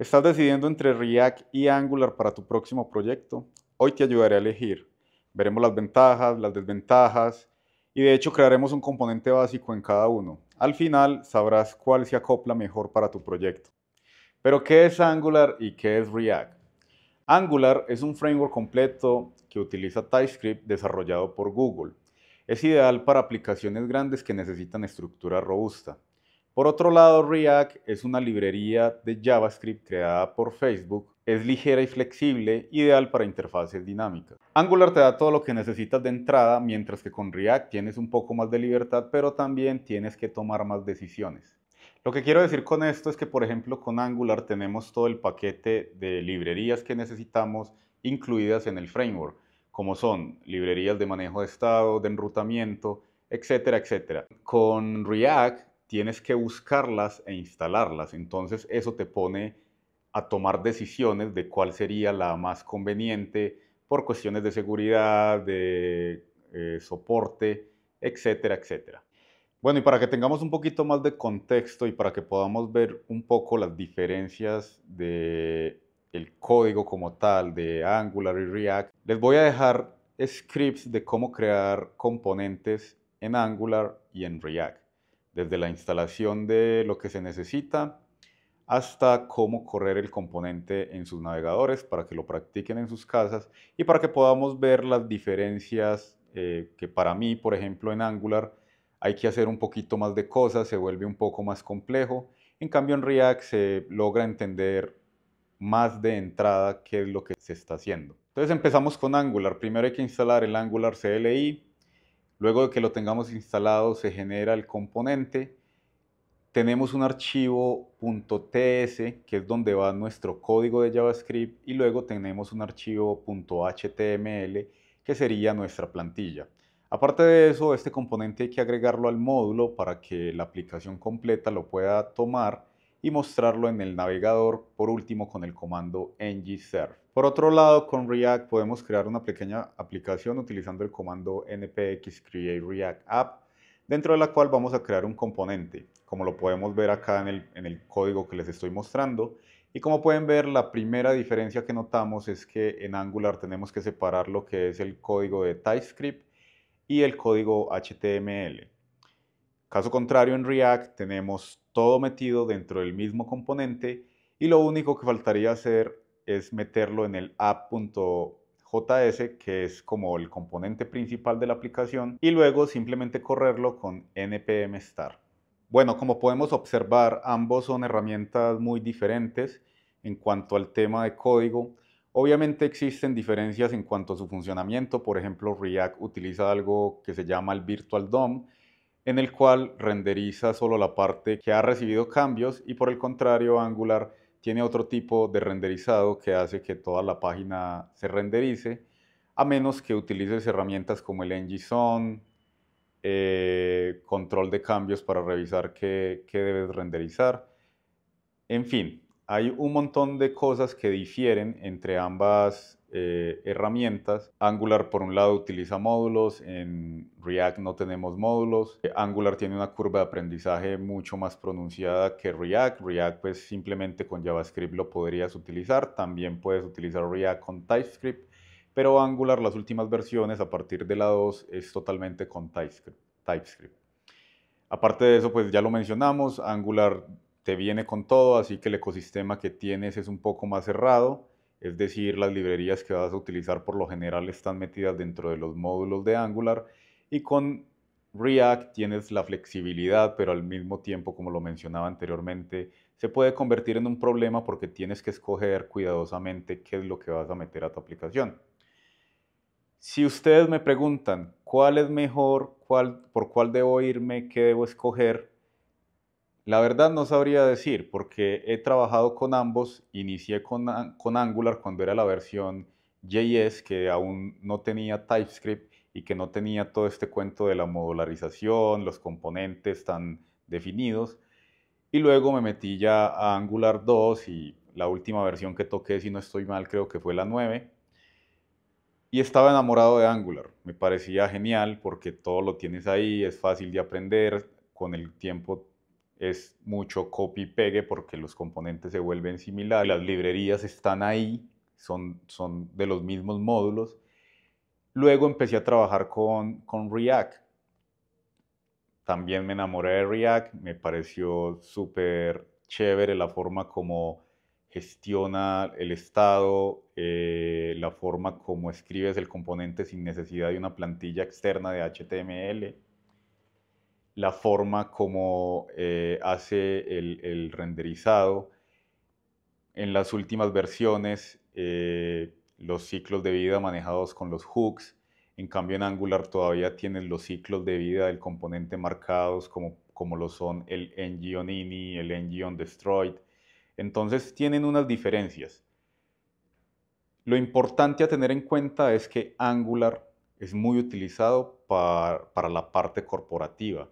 ¿Estás decidiendo entre React y Angular para tu próximo proyecto? Hoy te ayudaré a elegir. Veremos las ventajas, las desventajas y de hecho crearemos un componente básico en cada uno. Al final sabrás cuál se acopla mejor para tu proyecto. Pero ¿qué es Angular y qué es React? Angular es un framework completo que utiliza TypeScript desarrollado por Google. Es ideal para aplicaciones grandes que necesitan estructura robusta. Por otro lado, React es una librería de JavaScript creada por Facebook. Es ligera y flexible, ideal para interfaces dinámicas. Angular te da todo lo que necesitas de entrada, mientras que con React tienes un poco más de libertad, pero también tienes que tomar más decisiones. Lo que quiero decir con esto es que, por ejemplo, con Angular tenemos todo el paquete de librerías que necesitamos incluidas en el framework, como son librerías de manejo de estado, de enrutamiento, etcétera, etcétera. Con React tienes que buscarlas e instalarlas. Entonces eso te pone a tomar decisiones de cuál sería la más conveniente por cuestiones de seguridad, de eh, soporte, etcétera, etcétera. Bueno, y para que tengamos un poquito más de contexto y para que podamos ver un poco las diferencias de el código como tal de Angular y React, les voy a dejar scripts de cómo crear componentes en Angular y en React desde la instalación de lo que se necesita hasta cómo correr el componente en sus navegadores para que lo practiquen en sus casas y para que podamos ver las diferencias eh, que para mí, por ejemplo, en Angular hay que hacer un poquito más de cosas, se vuelve un poco más complejo. En cambio, en React se logra entender más de entrada qué es lo que se está haciendo. Entonces empezamos con Angular. Primero hay que instalar el Angular CLI, Luego de que lo tengamos instalado, se genera el componente. Tenemos un archivo .ts, que es donde va nuestro código de JavaScript, y luego tenemos un archivo .html, que sería nuestra plantilla. Aparte de eso, este componente hay que agregarlo al módulo para que la aplicación completa lo pueda tomar y mostrarlo en el navegador, por último con el comando ng-serve. Por otro lado, con React podemos crear una pequeña aplicación utilizando el comando npx create react app, dentro de la cual vamos a crear un componente, como lo podemos ver acá en el, en el código que les estoy mostrando. Y como pueden ver, la primera diferencia que notamos es que en Angular tenemos que separar lo que es el código de TypeScript y el código HTML. Caso contrario, en React tenemos todo metido dentro del mismo componente y lo único que faltaría hacer es meterlo en el app.js, que es como el componente principal de la aplicación, y luego simplemente correrlo con npm star. Bueno, como podemos observar, ambos son herramientas muy diferentes en cuanto al tema de código. Obviamente existen diferencias en cuanto a su funcionamiento, por ejemplo React utiliza algo que se llama el Virtual DOM en el cual renderiza solo la parte que ha recibido cambios y por el contrario Angular tiene otro tipo de renderizado que hace que toda la página se renderice, a menos que utilices herramientas como el ngson, eh, control de cambios para revisar qué, qué debes renderizar. En fin, hay un montón de cosas que difieren entre ambas eh, herramientas. Angular, por un lado, utiliza módulos, en React no tenemos módulos. Eh, Angular tiene una curva de aprendizaje mucho más pronunciada que React. React, pues simplemente con JavaScript lo podrías utilizar. También puedes utilizar React con TypeScript, pero Angular, las últimas versiones, a partir de la 2, es totalmente con TypeScript. TypeScript. Aparte de eso, pues ya lo mencionamos, Angular te viene con todo, así que el ecosistema que tienes es un poco más cerrado es decir, las librerías que vas a utilizar por lo general están metidas dentro de los módulos de Angular y con React tienes la flexibilidad, pero al mismo tiempo, como lo mencionaba anteriormente, se puede convertir en un problema porque tienes que escoger cuidadosamente qué es lo que vas a meter a tu aplicación. Si ustedes me preguntan cuál es mejor, cuál, por cuál debo irme, qué debo escoger, la verdad no sabría decir porque he trabajado con ambos, inicié con, Angular cuando era la versión JS que aún no tenía TypeScript y que no tenía todo este cuento de la modularización, los componentes tan definidos. Y luego me metí ya a Angular 2 y la última versión que toqué, si no estoy mal, creo que fue la 9. Y estaba enamorado de Angular. Me parecía genial porque todo lo tienes ahí, es fácil de aprender, con el tiempo es mucho copy-pegue porque los componentes se vuelven similares, las librerías están ahí, son, son de los mismos módulos. Luego empecé a trabajar con, React. También me enamoré de React, me pareció súper chévere la forma como gestiona el estado, eh, la forma como escribes el componente sin necesidad de una plantilla externa de HTML la forma como eh, hace el, renderizado. En las últimas versiones, eh, los ciclos de vida manejados con los hooks. En cambio, en Angular todavía tienen los ciclos de vida del componente marcados como, lo son el ng el ng-destroyed. Entonces, tienen unas diferencias. Lo importante a tener en cuenta es que Angular es muy utilizado para la parte corporativa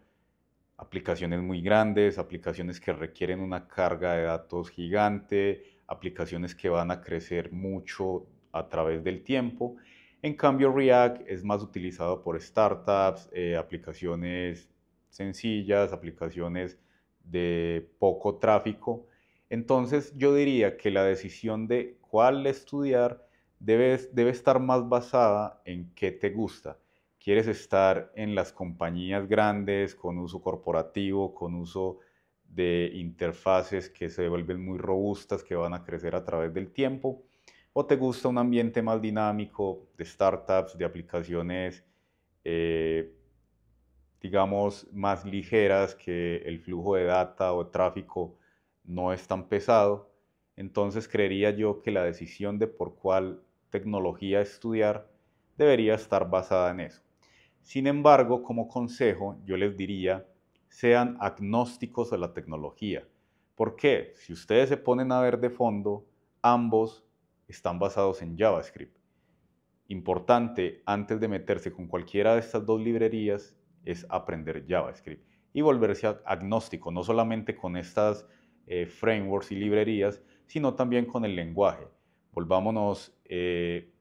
aplicaciones muy grandes, aplicaciones que requieren una carga de datos gigante, aplicaciones que van a crecer mucho a través del tiempo. En cambio, React es más utilizado por startups, eh, aplicaciones sencillas, aplicaciones de poco tráfico. Entonces, yo diría que la decisión de cuál estudiar debe, debe estar más basada en qué te gusta quieres estar en las compañías grandes con uso corporativo, con uso de interfaces que se vuelven muy robustas, que van a crecer a través del tiempo, o te gusta un ambiente más dinámico de startups, de aplicaciones, eh, digamos, más ligeras, que el flujo de data o de tráfico no es tan pesado, entonces creería yo que la decisión de por cuál tecnología estudiar debería estar basada en eso. Sin embargo, como consejo, yo les diría, sean agnósticos de la tecnología. ¿Por qué? Si ustedes se ponen a ver de fondo, ambos están basados en JavaScript. Importante, antes de meterse con cualquiera de estas dos librerías, es aprender JavaScript y volverse agnóstico, no solamente con estas eh, frameworks y librerías, sino también con el lenguaje. Volvámonos eh,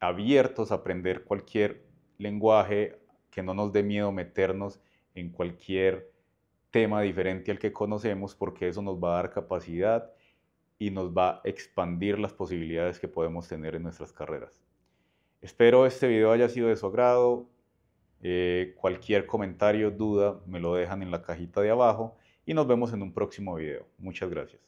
abiertos a aprender cualquier lenguaje que no nos dé miedo meternos en cualquier tema diferente al que conocemos, porque eso nos va a dar capacidad y nos va a expandir las posibilidades que podemos tener en nuestras carreras. Espero este video haya sido de su agrado. Eh, cualquier comentario, duda, me lo dejan en la cajita de abajo y nos vemos en un próximo video. Muchas gracias.